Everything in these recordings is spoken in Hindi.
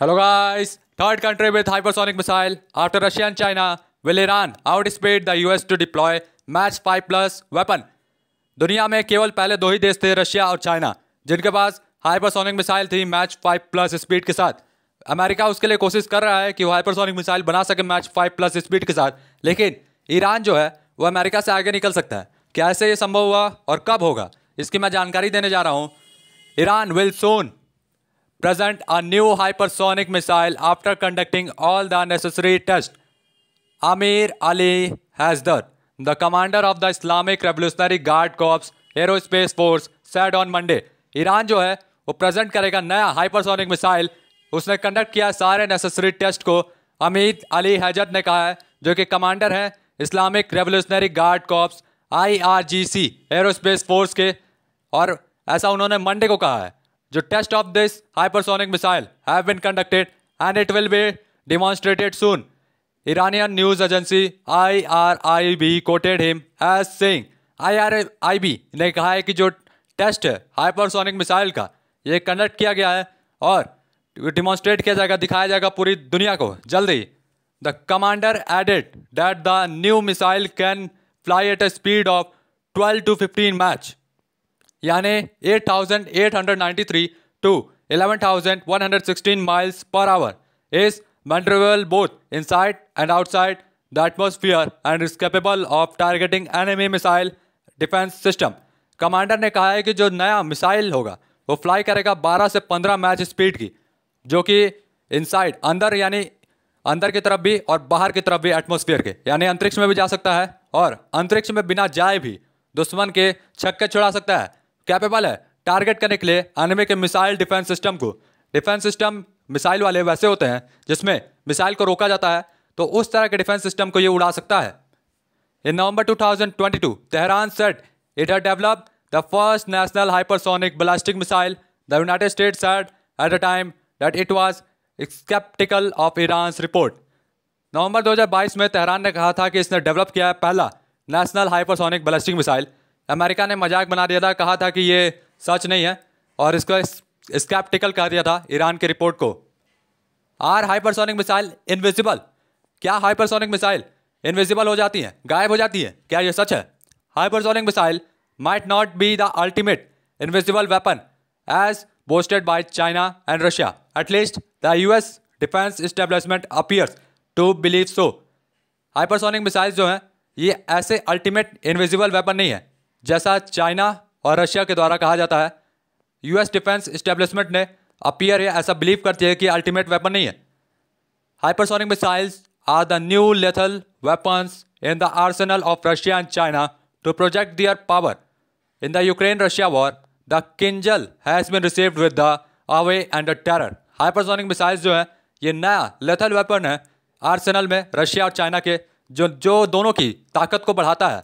Hello guys, third country with hypersonic missile after Russia China will Iran outspeed the US to deploy Mach five plus weapon दुनिया में केवल पहले दो ही देश थे रशिया और चाइना जिनके पास हाइपरसोनिक मिसाइल थी मैच फाइव प्लस स्पीड के साथ अमेरिका उसके लिए कोशिश कर रहा है कि वो हाइपरसोनिक मिसाइल बना सके मैच फाइव प्लस स्पीड के साथ लेकिन ईरान जो है वो अमेरिका से आगे निकल सकता है कैसे ये संभव हुआ और कब होगा इसकी मैं जानकारी देने जा रहा हूँ Iran will soon present a new hypersonic missile after conducting all the necessary tests. Amir Ali Hasdar, the commander of the Islamic Revolutionary Guard Corps Aerospace Force, said on Monday, Iran जो है वो प्रेजेंट करेगा नया हाइपरसोनिक मिसाइल उसने कंडक्ट किया सारे नेसेसरी टेस्ट को अमित अली हैजत ने कहा है जो कि कमांडर हैं Islamic Revolutionary Guard Corps IRGC aerospace force के और ऐसा उन्होंने मंडे को कहा है जो test of this hypersonic missile have been conducted and it will be demonstrated soon be quoted him as saying I R I B ने कहा है कि जो टेस्ट है हाइपरसोनिक मिसाइल का ये कंडक्ट किया गया है और डिमॉन्स्ट्रेट किया जाएगा दिखाया जाएगा पूरी दुनिया को जल्द ही the commander added that the new missile can fly at a speed of twelve to fifteen Mach यानी 8,893 to 11,116 miles per hour is maneuverable both inside and outside the atmosphere and is capable of targeting enemy missile defence system commander ने कहा है कि जो नया मिसाइल होगा वो फ्लाई करेगा 12 से 15 मैच स्पीड की जो कि इनसाइड अंदर यानी अंदर की तरफ भी और बाहर की तरफ भी एटमोसफियर के यानी अंतरिक्ष में भी जा सकता है और अंतरिक्ष में बिना जाए भी दुश्मन के छक्के छुड़ा सकता है कैपेबल है टारगेट करने के लिए एनिमे के मिसाइल डिफेंस सिस्टम को डिफेंस सिस्टम मिसाइल वाले वैसे होते हैं जिसमें मिसाइल को रोका जाता है तो उस तरह के डिफेंस सिस्टम को ये उड़ा सकता है in November 2022 Tehran said it had develop the first national hypersonic ballistic missile the United States said at a time that it was sceptical of Iran report नवंबर 2022 में तेहरान ने कहा था कि इसने डेवलप किया है पहला national hypersonic ballistic missile America ने मजाक बना दिया था कहा था कि ये सच नहीं है और इसको स्कैप्टिकल कह दिया था ईरान की रिपोर्ट को आर हाइपरसोनिक मिसाइल इनविजिबल क्या हाइपरसोनिक मिसाइल इनविजिबल हो जाती हैं गायब हो जाती हैं क्या ये सच है hypersonic missile might not be the ultimate invisible weapon as boasted by China and Russia at least the U S defence establishment appears to believe so. Hypersonic missile जो हैं ये ऐसे अल्टीमेट इनविजिबल वेपन नहीं है जैसा चाइना और रशिया के द्वारा कहा जाता है यूएस डिफेंस इस्टेब्लिशमेंट ने अपियर या ऐसा बिलीव करती है कि अल्टीमेट वेपन नहीं है hypersonic missiles are the new lethal weapons in the arsenal of Russia and China to project their power in the Ukraine Russia war the Kinzhal has been received with the away and the terror hypersonic missiles जो हैं ये नया लेथल वेपन है आर्सनल में रशिया और चाइना के जो जो दोनों की ताकत को बढ़ाता है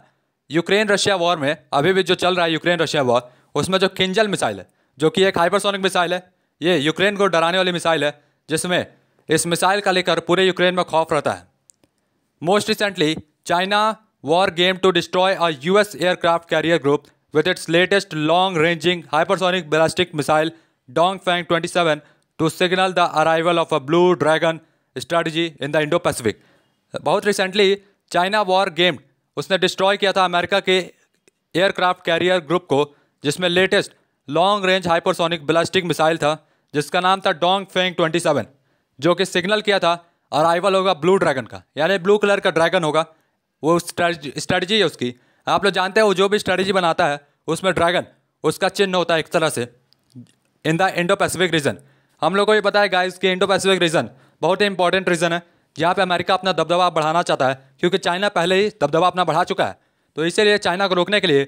यूक्रेन रशिया वॉर में अभी भी जो चल रहा है यूक्रेन रशिया वॉर उसमें जो किंजल मिसाइल है जो कि एक हाइपरसोनिक मिसाइल है ये यूक्रेन को डराने वाली मिसाइल है जिसमें इस मिसाइल का लेकर पूरे यूक्रेन में खौफ रहता है most recently China war game to destroy a US aircraft carrier group with its latest long ranging hypersonic ballistic missile Dong Feng twenty seven to signal the arrival of a blue dragon strategy in the Indo Pacific बहुत रिसेंटली चाइना वॉर गेम उसने डिस्ट्रॉय किया था अमेरिका के एयरक्राफ्ट कैरियर ग्रुप को जिसमें latest long range hypersonic ballistic missile था जिसका नाम था डोंग फेंग 27 जो कि सिग्नल किया था अराइवल होगा ब्लू ड्रैगन का यानी ब्लू कलर का ड्रैगन होगा वो स्ट्रेटजी है उसकी आप लोग जानते हैं वो जो भी स्ट्रेटजी बनाता है उसमें ड्रैगन उसका चिन्ह होता है एक तरह से in the Indo Pacific region हम लोग को ये पता है गाइस कि इंडो पैसिफिक रीजन बहुत ही इंपॉर्टेंट रीजन है यहाँ पे अमेरिका अपना दबदबा बढ़ाना चाहता है क्योंकि चाइना पहले ही दबदबा अपना बढ़ा चुका है तो इसीलिए चाइना को रोकने के लिए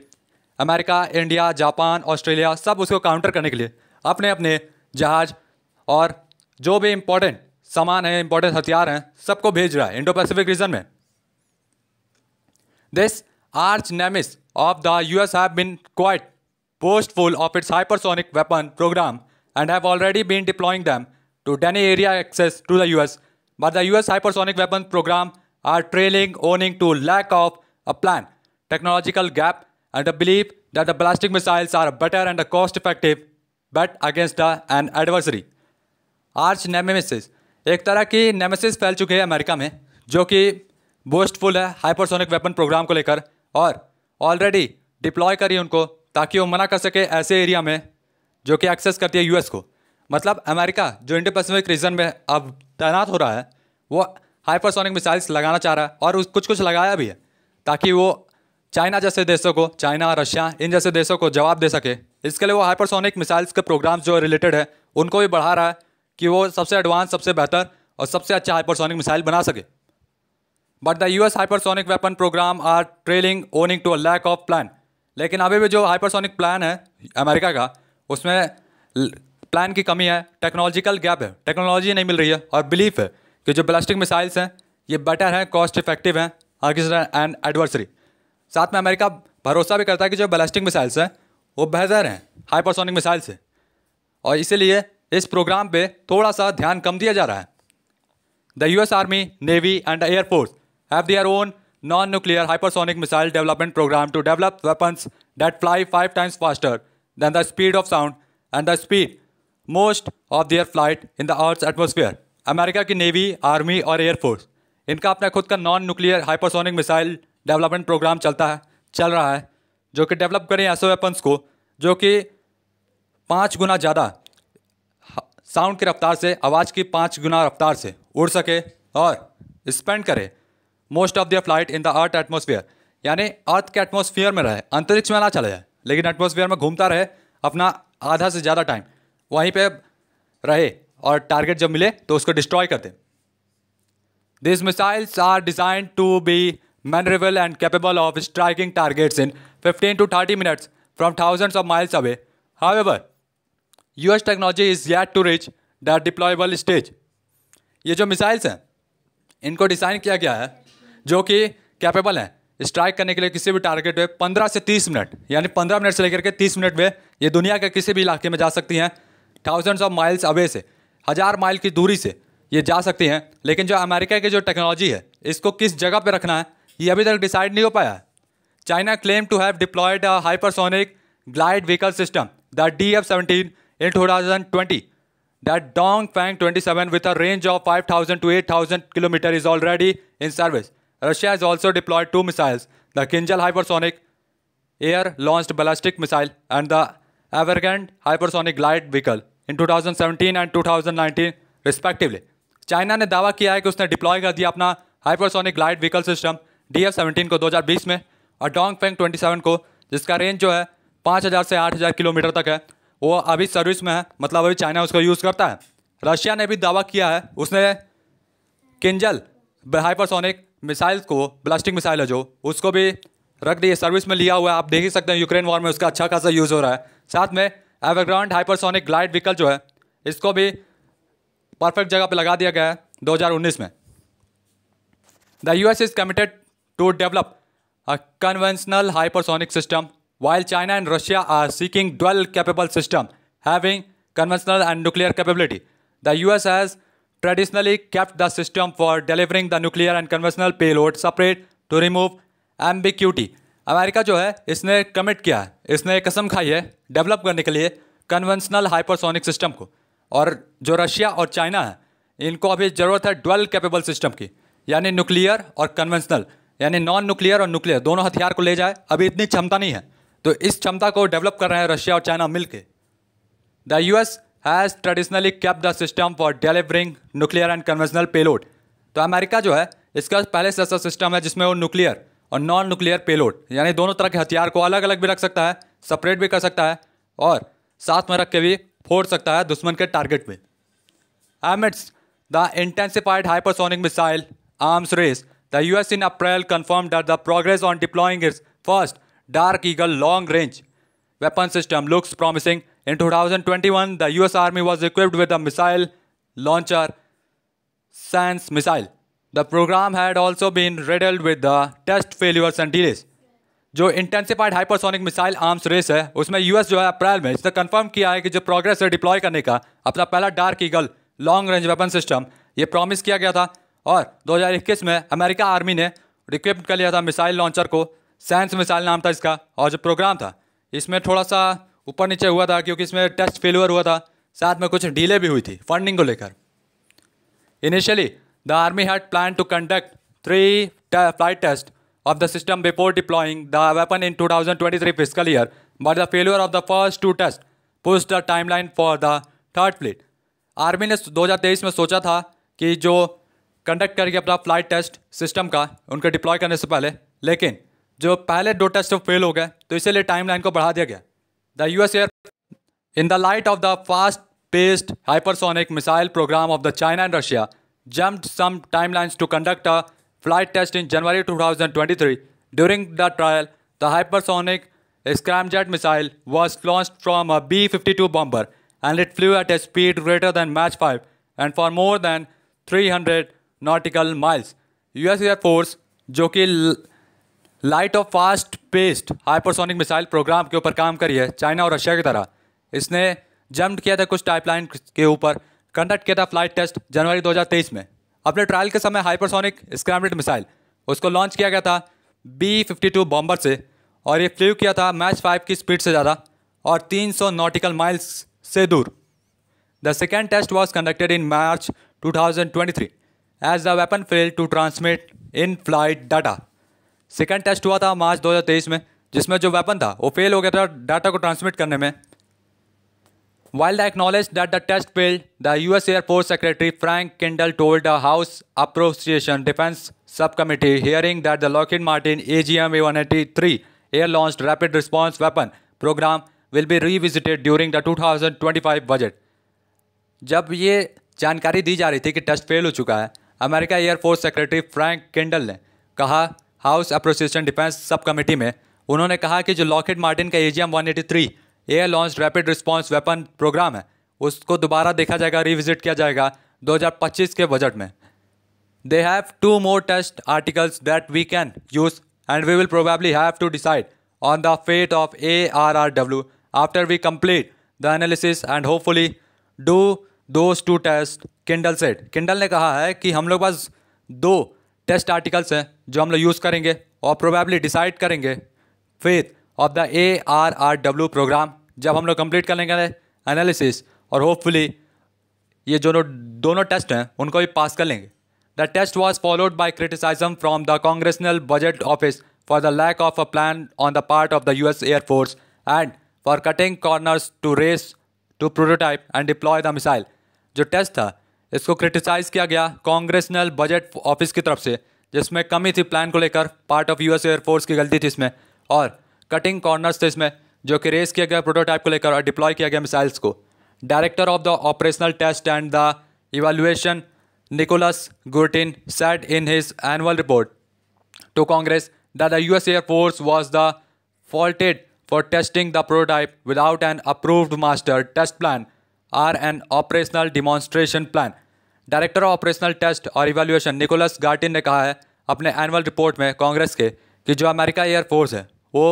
अमेरिका इंडिया जापान ऑस्ट्रेलिया सब उसको काउंटर करने के लिए अपने अपने जहाज और जो भी इम्पोर्टेंट सामान है इम्पोर्टेंट हथियार हैं सबको भेज रहा है इंडो पैसिफिक रीजन में this arch nemesis of the U S have been quiet of its hypersonic weapon programme and have already been deploying them to deny area access to the U S but the US hypersonic weapons program are trailing owing to lack of a plan, technological gap, and the belief that the ballistic missiles are better and cost-effective bet against the, an adversary. Arch nemesis एक तरह की नेमेसिस फैल चुकी है अमेरिका में जो कि बोस्टफुल है हाइपरसोनिक वेपन प्रोग्राम को लेकर और ऑलरेडी डिप्लॉय करी उनको ताकि वो मना कर सके ऐसे एरिया में जो कि एक्सेस करती है यूएस को मतलब अमेरिका जो इंडो पैसिफिक रीजन में अब तैनात हो रहा है वो हाइपरसोनिक मिसाइल्स लगाना चाह रहा है और उस कुछ कुछ लगाया भी है ताकि वो चाइना जैसे देशों को चाइना रशिया इन जैसे देशों को जवाब दे सके इसके लिए वो हाइपरसोनिक मिसाइल्स के प्रोग्राम्स जो रिलेटेड है उनको भी बढ़ा रहा है कि वो सबसे एडवांस सबसे बेहतर और सबसे अच्छा हाइपरसोनिक मिसाइल बना सके but the U S hypersonic weapon programme are trailing owing to a lack of plan लेकिन अभी भी जो हाइपरसोनिक प्लान है अमेरिका का उसमें प्लान की कमी है टेक्नोलॉजिकल गैप है टेक्नोलॉजी नहीं मिल रही है और बिलीफ है कि जो ब्लास्टिक मिसाइल्स हैं ये बेटर हैं कॉस्ट इफेक्टिव हैं किस एंड एडवर्सरी साथ में अमेरिका भरोसा भी करता है कि जो बैलिस्टिक मिसाइल्स हैं वो बेहतर हैं हाइपरसोनिक मिसाइल से और इसीलिए इस प्रोग्राम पे थोड़ा सा ध्यान कम दिया जा रहा है the U S army navy and air force have their own non nuclear hypersonic missile development programme to develop weapons that fly five times faster than the speed of sound and the speed most of their flight in the earth atmosphere America की नेवी आर्मी और एयरफोर्स इनका अपना खुद का non nuclear hypersonic missile development programme चलता है चल रहा है जो कि डेवलप करें ऐसे वेपन्स को जो कि पाँच गुना ज़्यादा साउंड की रफ्तार से आवाज़ की पाँच गुना रफ्तार से उड़ सके और स्पेंड करे most of their flight in the earth atmosphere यानी अर्थ के एटमोसफियर में रहे अंतरिक्ष में ना चले जाए लेकिन एटमोसफियर में घूमता रहे अपना आधा से ज़्यादा टाइम वहीं पे रहे और टारगेट जब मिले तो उसको डिस्ट्रॉय कर दें this missiles are design to be manoeuvrable and capable of striking targets in 15 to 30 minutes from thousands of miles away. However, US technology is yet to reach the deployable stage ये जो मिसाइल्स हैं इनको डिज़ाइन किया गया है जो कि कैपेबल हैं स्ट्राइक करने के लिए किसी भी टारगेट पे 15 से 30 मिनट यानी 15 मिनट से लेकर के 30 मिनट में ये दुनिया के किसी भी इलाके में जा सकती हैं थाउजेंड्स ऑफ माइल्स अवे से हज़ार माइल की दूरी से ये जा सकती हैं लेकिन जो अमेरिका की जो टेक्नोलॉजी है इसको किस जगह पर रखना है ये अभी तक डिसाइड नहीं हो पाया है China claim to have deployed hypersonic glide vehicle system the D F seventeen in two thousand twenty that Dong Feng twenty seven with a range of five thousand to eight thousand kilometre is already in service Russia is also deployed two missiles the Kinzhal hypersonic air launched ballistic missile and the Evergrande hypersonic glide vehicle in 2017 and 2019 respectively. China ने दावा किया है कि उसने डिप्लॉय कर दिया अपना hypersonic glide vehicle system D F seventeen को 2020 में और डोंग फेंग ट्वेंटी सेवन को जिसका रेंज जो है 5000 से 8000 किलोमीटर तक है वो अभी सर्विस में है मतलब अभी चाइना उसको यूज़ करता है रशिया ने भी दावा किया है उसने किंजल हाइपरसोनिक मिसाइल को ब्लास्टिक मिसाइल है जो उसको भी रख दिए सर्विस में लिया हुआ है आप देख ही सकते हैं यूक्रेन वॉर में उसका अच्छा खासा यूज़ हो रहा है साथ में एवरग्राउंड हाइपरसोनिक ग्लाइड व्हीकल जो है इसको भी परफेक्ट जगह पर लगा दिया गया है दो में the U S is committed to develop a conventional hypersonic system while China and Russia are seeking dual capable system having conventional and nuclear capability the U S has traditionally kept the system for delivering the nuclear and conventional payload separate to remove ambiguity America जो है इसने कमिट किया है इसने कसम खाई है डेवलप करने के लिए कन्वेंशनल हाइपरसोनिक सिस्टम को और जो रशिया और चाइना है इनको अभी ज़रूरत है डुअल कैपेबल सिस्टम की यानी न्यूक्लियर और कन्वेंशनल यानी नॉन न्यूक्लियर और न्यूक्लियर दोनों हथियार को ले जाए अभी इतनी क्षमता नहीं है तो इस क्षमता को डेवलप कर रहे हैं रशिया और चाइना मिल के the U S has traditionally cap the system for delivering nuclear and conventional payload तो अमेरिका जो है इसका पहले से ऐसा सिस्टम है जिसमें वो न्यूक्लियर और नॉन न्यूक्लियर पेलोड यानी दोनों तरह के हथियार को अलग अलग भी रख सकता है सेपरेट भी कर सकता है और साथ में रख के भी फोड़ सकता है दुश्मन के टारगेट में amidst the intensified hypersonic missile arms race the U S in April confirmed the progress on deploying its first Dark Eagle long range weapon system looks promising in two thousand twenty one the U S army was equipped with the missile launcher sans missile the programme had also been riddled with the test failures and delays जो intensified hypersonic missile arms race है उसमें यूएस जो है अप्रैल में इसने कंफर्म किया है कि जो प्रोग्रेस है डिप्लॉय करने का अपना पहला Dark Eagle long range weapon system ये प्रॉमिस किया गया था और 2021 में अमेरिका आर्मी ने रिक्विप्ट कर लिया था मिसाइल लॉन्चर को सैंस मिसाइल नाम था इसका और जो प्रोग्राम था इसमें थोड़ा सा ऊपर नीचे हुआ था क्योंकि इसमें टेस्ट फेलअर हुआ था साथ में कुछ डीले भी हुई थी फंडिंग को लेकर initially The Army had planned to conduct three flight tests of the system before deploying the weapon in 2023 fiscal year, but the failure of the first two tests pushed the timeline for the third fleet army ने 2023 में सोचा था कि जो कंडक्ट करके अपना फ्लाइट टेस्ट सिस्टम का उनका डिप्लॉय करने से पहले लेकिन जो पहले दो टेस्ट फेल हो गए तो इसीलिए टाइमलाइन को बढ़ा दिया गया the U S air in the light of the fast paced hypersonic missile programme of the China and Russia jumped some timelines to conduct a flight test in January 2023. During the trial, the hypersonic scramjet missile was launched from a B-52 bomber and it flew at a speed greater than Mach 5 and for more than 300 nautical miles. US Air Force, जो कि light of fast paced hypersonic missile programme के ऊपर काम करी है चाइना और रशिया की तरह इसने जम्प किया था कुछ टाइपलाइन के ऊपर कंडक्ट किया था फ्लाइट टेस्ट जनवरी 2023 में अपने ट्रायल के समय हाइपरसोनिक स्क्रैमडेड मिसाइल उसको लॉन्च किया गया था बी फिफ्टी टू बॉम्बर से और ये फ्लू किया था मैच फाइव की स्पीड से ज़्यादा और 300 नॉटिकल माइल्स से दूर the second test was conducted in March 2023 as the weapon fail to transmit in flight data second test हुआ था मार्च 2023 में जिसमें जो वेपन था वो फेल हो गया था डाटा को ट्रांसमिट करने में While they acknowledged that the test failed, the U.S. Air Force Secretary Frank Kendall told the House Appropriation Defense Subcommittee hearing that the Lockheed Martin agm a183 air-launched rapid response weapon program will be revisited during the 2025 budget. जब ये जानकारी दी जा रही थी कि टेस्ट फेल हो चुका है America air force secretary Frank Kendall ने कहा House appropriation defence subcommittee में उन्होंने कहा कि जो लॉकेट मार्टिन का AGM 183 air launch rapid response weapon programme है उसको दोबारा देखा जाएगा रिविजिट किया जाएगा 2025 के बजट में they have two more test articles that we can use and we will probably have to decide on the fate of A R R W after we complete the analysis and hopefully do those two test Kendall said Kendall ने कहा है कि हम लोग पास दो टेस्ट आर्टिकल्स हैं जो हम लोग यूज़ करेंगे और प्रोबेबली डिसाइड करेंगे faith of the A R R W programme जब हम लोग कंप्लीट कर लेंगे एनालिसिस और होपफुली ये जो दोनों टेस्ट हैं उनको भी पास कर लेंगे the test was followed by criticism from the congressional budget office for the lack of a plan on the part of the U S air force and for cutting corners to race to prototype and deploy the missile जो टेस्ट था इसको क्रिटिसाइज़ किया गया कांग्रेसनल बजट ऑफिस की तरफ से जिसमें कमी थी प्लान को लेकर part of U S air force की गलती थी इसमें और कटिंग कॉर्नर्स थे इसमें जो कि रेस किया गया प्रोटोटाइप को लेकर और डिप्लॉय किया गया मिसाइल्स को director of the operational test and the evaluation Nicholas Guertin said in his annual report to Congress the the US Air Force was the faulted for testing the prototype without an approved master test plan or an operational demonstration plan director of operational test और इवेल्युएशन निकोलस गार्टिन ने कहा है अपने एनुअल रिपोर्ट में कांग्रेस के कि जो अमेरिका एयरफोर्स है वो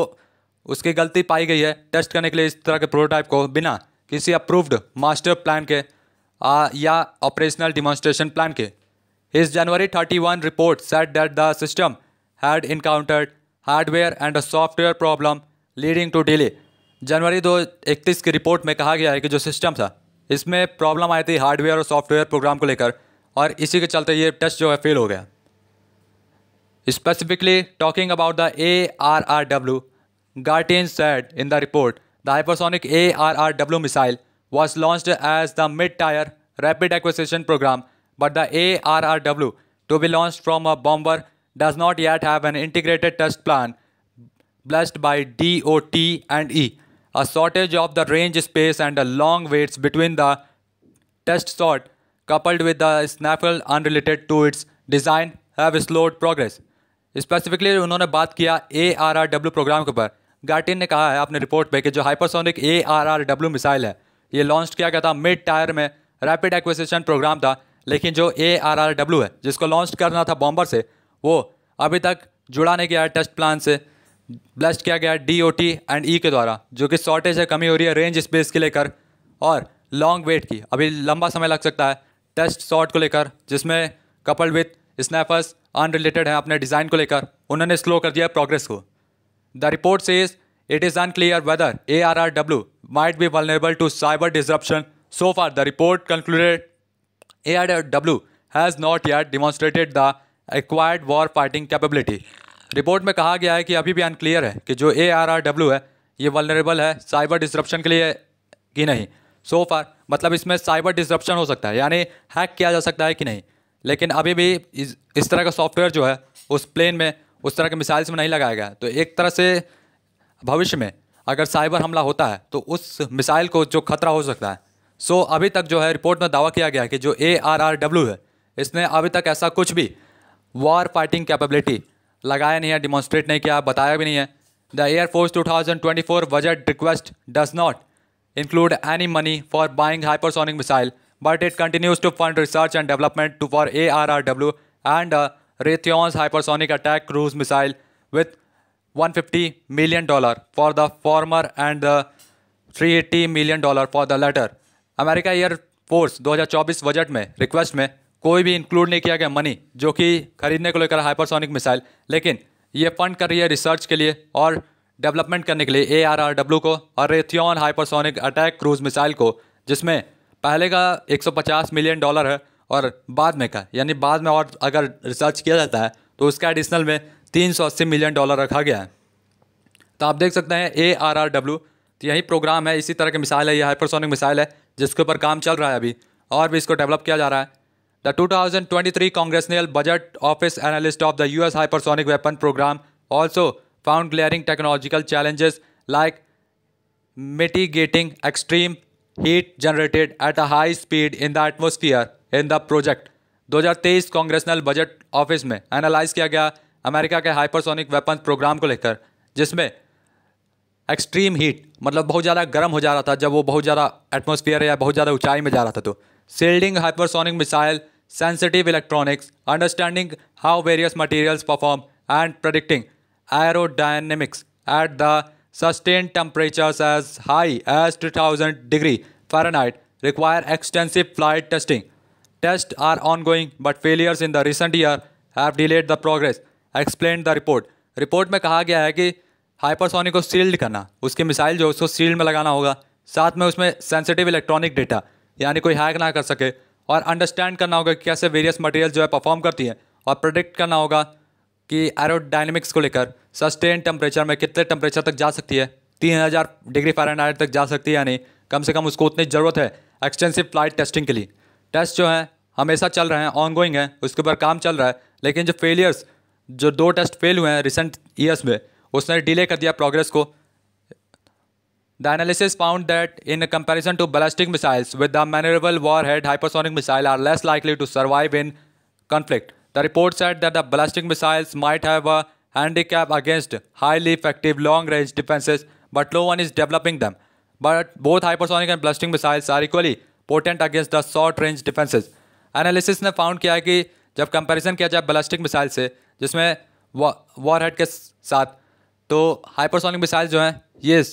उसकी गलती पाई गई है टेस्ट करने के लिए इस तरह के प्रोटोटाइप को बिना किसी अप्रूव्ड मास्टर प्लान के आ, या ऑपरेशनल डिमॉन्स्ट्रेशन प्लान के इस जनवरी thirty one report said that the system had encountered hardware and software problem leading to delay जनवरी दो इकतीस की रिपोर्ट में कहा गया है कि जो सिस्टम था इसमें प्रॉब्लम आई थी हार्डवेयर और सॉफ्टवेयर प्रोग्राम को लेकर और इसी के चलते ये टेस्ट जो है फेल हो गया specifically talking about the A R R W Gartain said in the report the hypersonic ARRW missile was launched as the mid-tier rapid acquisition program, but the ARRW to be launched from a bomber does not yet have an integrated test plan blessed by DOT and E. A shortage of the range space and the long waits between the test shot coupled with the snaffle unrelated to its design have slowed progress. Specifically, उन्होंने बात किया ARRW program प्रोग्राम के ऊपर गार्टिन ने कहा है अपने रिपोर्ट पे कि जो hypersonic A R R W missile है ये लॉन्च किया गया था मिड टायर में रैपिड एक्विजिशन प्रोग्राम था लेकिन जो ए आर आर डब्ल्यू है जिसको लॉन्च करना था बॉम्बर से वो अभी तक जुड़ा नहीं गया है टेस्ट प्लान से ब्लस्ट किया गया D O T and E के द्वारा जो कि शॉर्टेज है कमी हो रही है रेंज स्पेस के लेकर और लॉन्ग वेट की अभी लंबा समय लग सकता है टेस्ट शॉट को लेकर जिसमें कपल विथ स्नैपर्स अनरिलेटेड हैं अपने डिज़ाइन को लेकर उन्होंने स्लो कर दिया प्रोग्रेस को The report says it is unclear whether ARRW might be vulnerable to cyber disruption. So far, the report concluded ARRW has not yet demonstrated the acquired war fighting capability. Report में कहा गया है कि अभी भी अनक्लियर है कि जो ए आर आर डब्ल्यू है ये वलनरेबल है साइबर डिस्ट्रप्शन के लिए कि नहीं सो so फार मतलब इसमें साइबर डिस्ट्रप्शन हो सकता है यानी हैक किया जा सकता है कि नहीं लेकिन अभी भी इस, इस तरह का सॉफ्टवेयर जो है उस प्लेन में उस तरह के मिसाइल्स में नहीं लगाया गया तो एक तरह से भविष्य में अगर साइबर हमला होता है तो उस मिसाइल को जो खतरा हो सकता है सो अभी तक जो है रिपोर्ट में दावा किया गया कि जो ए आर आर डब्ल्यू है इसने अभी तक ऐसा कुछ भी वॉर फाइटिंग कैपेबिलिटी लगाया नहीं है डिमॉन्स्ट्रेट नहीं किया बताया भी नहीं है the air force two thousand twenty four budget request does not include any money for buying hypersonic missile but it continues to fund research and development to for A R R W and Raytheon's hypersonic attack cruise missile with 150 million dollar for the former and the 380 million dollar for the latter America air force 2024 budget में रिक्वेस्ट में कोई भी इंक्लूड नहीं किया गया मनी जो कि खरीदने को लेकर हाइपरसोनिक मिसाइल लेकिन ये फंड कर रही है रिसर्च के लिए और डेवलपमेंट करने के लिए ए आर आर डब्ल्यू को और Raytheon hypersonic attack cruise missile को जिसमें पहले का 150 मिलियन डॉलर है और बाद में का यानी बाद में और अगर रिसर्च किया जाता है तो उसका एडिशनल में तीन सौ अस्सी मिलियन डॉलर रखा गया है तो आप देख सकते हैं ए आर आर डब्ल्यू तो यही प्रोग्राम है इसी तरह के मिसाइल है यह हाइपरसोनिक मिसाइल है जिसके ऊपर काम चल रहा है अभी और भी इसको डेवलप किया जा रहा है the two thousand twenty three congressional budget office analyst of the U S hypersonic weapon program also found glaring technological challenges like mitigating extreme heat generated at a high speed in the atmosphere in the project 2023 congressional budget office में एनालाइज किया गया अमेरिका के हाइपरसोनिक वेपन प्रोग्राम को लेकर जिसमें एक्सट्रीम हीट मतलब बहुत ज़्यादा गर्म हो जा रहा था जब वो बहुत ज़्यादा एटमोसफियर या बहुत ज़्यादा ऊंचाई में जा रहा था तो shielding hypersonic missile sensitive electronics understanding how various materials perform and predicting aerodynamics at the sustain temperature as high as two thousand degree Fahrenheit require extensive flight testing Tests are ongoing, but failures in the recent year have delayed the progress. Explain the report report में कहा गया है कि हाइपरसोनिक को सील्ड करना उसकी मिसाइल जो उसको सील्ड में लगाना होगा साथ में उसमें सेंसिटिव इलेक्ट्रॉनिक डेटा यानी कोई हैक ना कर सके और अंडरस्टैंड करना होगा कि कैसे वेरियस मटेरियल जो है परफॉर्म करती हैं और प्रोडिक्ट करना होगा कि एरोडाइनमिक्स को लेकर सस्टेन टेम्परेचर में कितने टेम्परेचर तक जा सकती है तीन हज़ार डिग्री फ़ारेनहाइट तक जा सकती है यानी कम से कम उसको उतनी ज़रूरत है एक्सटेंसिव फ्लाइट टेस्टिंग के लिए टेस्ट जो हैं हमेशा चल रहे हैं ऑन गोइंग है उसके ऊपर काम चल रहा है लेकिन जो फेलियर्स जो दो टेस्ट फेल हुए हैं रिसेंट ईयर्स में उसने डिले कर दिया प्रोग्रेस को the analysis found that in comparison to ballistic missiles with the manoeuvrable warhead hypersonic missile are less likely to survive in conflict the report said that the ballistic missiles might have handicap against highly effective long range defences but low one is developing them but both hypersonic and ballistic missiles are equally potent against the short range defences analysis ने फाउंड किया कि जब कंपैरिजन किया जाए बलास्टिक मिसाइल से जिसमें वॉर हेड के साथ तो हाइपरसोनिक मिसाइल जो हैं ये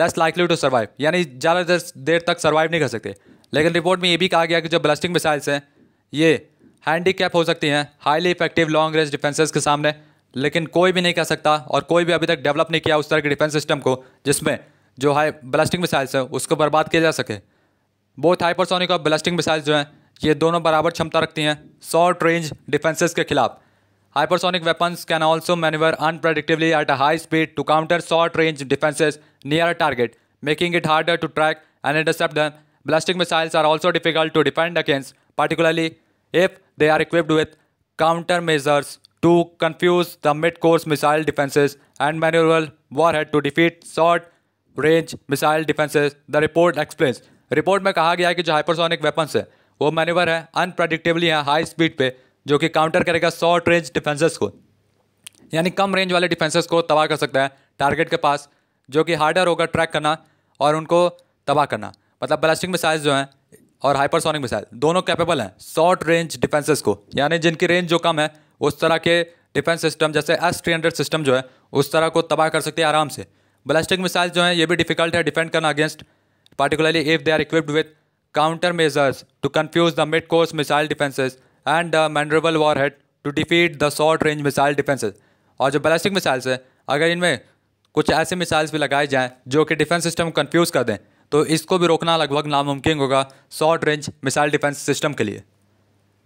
लेस लाइकली टू सर्वाइव यानी ज़्यादा देर तक सर्वाइव नहीं कर सकते लेकिन रिपोर्ट में ये भी कहा गया कि जो बलास्टिक मिसाइल्स हैं ये हैंडी कैप हो सकती हैं highly effective long range defences के सामने लेकिन कोई भी नहीं कर सकता और कोई भी अभी तक डेवलप नहीं किया उस तरह के डिफेंस सिस्टम को जिसमें जो हाई बलास्टिक मिसाइल्स हैं उसको बर्बाद किया जा सके बहुत हाइपरसोनिक और बलास्टिक मिसाइल्स जो हैं ये दोनों बराबर क्षमता रखती हैं शॉर्ट रेंज डिफेंसेस के खिलाफ hypersonic weapons can also manoeuvre unpredictably at a high speed to counter short range defences near a target making it harder to track and intercept ballistic missiles are also difficult to defend against particularly if they are equipped with countermeasures to confuse the mid course missile defences and manoeuvrable warhead to defeat short range missile defences the report explains report में कहा गया है कि जो हाइपरसोनिक वेपन्स हैं वो मैनेवर है अनप्रडिक्टेबली है हाई स्पीड पे जो कि काउंटर करेगा शॉर्ट रेंज डिफेंसेस को यानी कम रेंज वाले डिफेंसेस को तबाह कर सकता है टारगेट के पास जो कि हार्डर होगा ट्रैक करना और उनको तबाह करना मतलब ब्लास्टिंग मिसाइल जो हैं और हाइपरसोनिक मिसाइल दोनों कैपेबल हैं शॉर्ट रेंज डिफेंसेस को यानी जिनकी रेंज जो कम है उस तरह के डिफेंस सिस्टम जैसे एस थ्री हंड्रेड सिस्टम जो है उस तरह को तबाह कर सकती है आराम से ब्लास्टिक मिसाइल जो है ये भी डिफिकल्ट है डिफेंड करना against particularly if they are equipped with countermeasures to confuse the mid course missile missile and the the warhead to defeat the short range missile defences और जो ballistic मिसाइल्स है अगर इनमें कुछ ऐसे मिसाइल्स भी लगाए जाएँ जो कि डिफेंस सिस्टम को कन्फ्यूज़ कर दें तो इसको भी रोकना लगभग नामुमकिन होगा short range missile defence system के लिए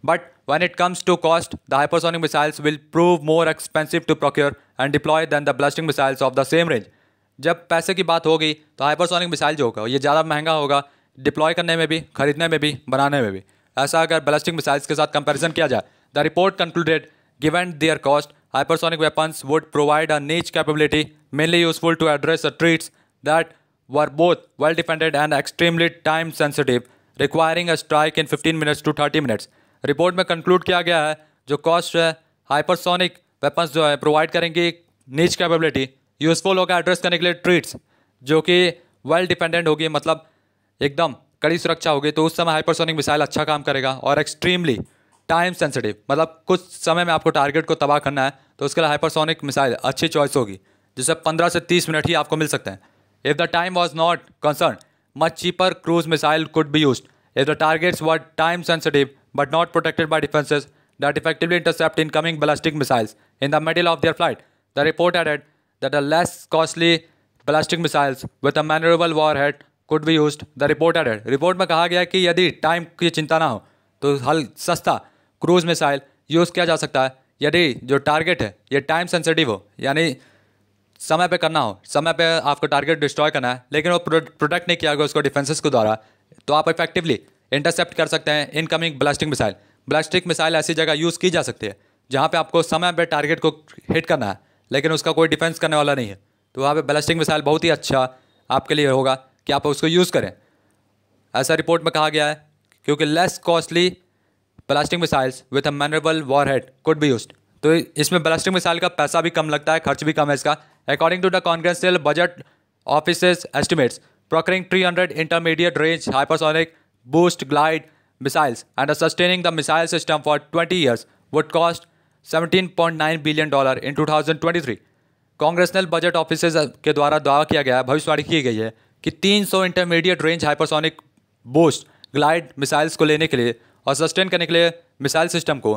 but when it comes to cost the hypersonic missiles will prove more expensive to procure and deploy than the ballistic missiles of the same range जब पैसे की बात होगी तो हाइपरसोनिक मिसाइल जो होगा ये ज़्यादा महंगा होगा डिप्लॉय करने में भी खरीदने में भी बनाने में भी ऐसा अगर बैलिस्टिक मिसाइल्स के साथ कंपैरिजन किया जाए the report concluded given their cost hypersonic weapons would provide a niche capability mainly useful to address a threats that were both well defended and extremely time sensitive requiring a strike in fifteen minutes to thirty minutes report में कंक्लूड किया गया है जो कॉस्ट है हाइपरसोनिक वेपन्स जो है प्रोवाइड करेंगी नीच कैपेबिलिटी यूजफुल होगा एड्रेस करने के लिए ट्रीट्स जो कि वेल डिपेंडेंट होगी मतलब एकदम कड़ी सुरक्षा होगी तो उस समय हाइपरसोनिक मिसाइल अच्छा काम करेगा और एक्सट्रीमली टाइम सेंसिटिव मतलब कुछ समय में आपको टारगेट को तबाह करना है तो उसके लिए हाइपरसोनिक मिसाइल अच्छी चॉइस होगी जिससे पंद्रह से तीस मिनट ही आपको मिल सकते हैं if the time was not concern much cheaper cruise missile could be use if the targets were time sensitive but not protected by defences effectively intercept incoming ballistic missiles in the middle of their flight the report added that a less costly ballistic missiles with a manoeuvrable warhead could be use the report added report में कहा गया कि यदि टाइम की चिंता ना हो तो हल सस्ता क्रूज मिसाइल यूज़ किया जा सकता है यदि जो टारगेट है ये टाइम सेंसिटिव हो यानी समय पे करना हो समय पे आपको टारगेट डिस्ट्रॉय करना है लेकिन वो प्रोटेक्ट नहीं किया गया उसको डिफेंसेस के द्वारा तो आप इफेक्टिवली इंटरसेप्ट कर सकते हैं incoming ballistic missile ballistic missile ऐसी जगह यूज़ की जा सकती है जहाँ पे आपको समय पे टारगेट को हिट करना है लेकिन उसका कोई डिफेंस करने वाला नहीं है तो वहाँ पे ब्लास्टिक मिसाइल बहुत ही अच्छा आपके लिए होगा कि आप उसको यूज़ करें ऐसा रिपोर्ट में कहा गया है क्योंकि less costly ballistic missiles with a manoeuvrable warhead could भी यूज तो इसमें प्लास्टिक मिसाइल का पैसा भी कम लगता है खर्च भी कम है इसका according to the congressional budget office estimates procuring three hundred intermediate range hypersonic boost glide missiles and sustaining the missile system for twenty years would cost seventeen point nine billion dollar in two thousand twenty three congressional budget office के द्वारा दावा किया गया है भविष्यवाणी की गई है कि 300 intermediate range hypersonic boost glide missiles को लेने के लिए और सस्टेन करने के लिए मिसाइल सिस्टम को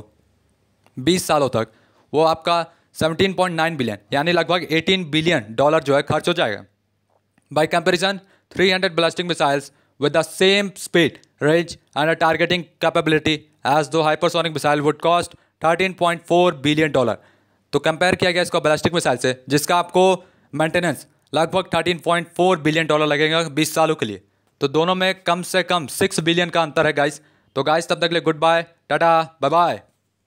20 सालों तक वो आपका 17.9 बिलियन यानी लगभग 18 बिलियन डॉलर जो है खर्च हो जाएगा by comparison 300 ballistic missiles with the same speed range and a targeting capability as दो hypersonic missile would cost 13.4 billion dollar तो कंपेयर किया गया इसको बैलिस्टिक मिसाइल से जिसका आपको मेंटेनेंस लगभग 13.4 बिलियन डॉलर लगेगा 20 सालों के लिए तो दोनों में कम से कम 6 बिलियन का अंतर है गाइस तो गाइस तब तक ले good bye tata bye bye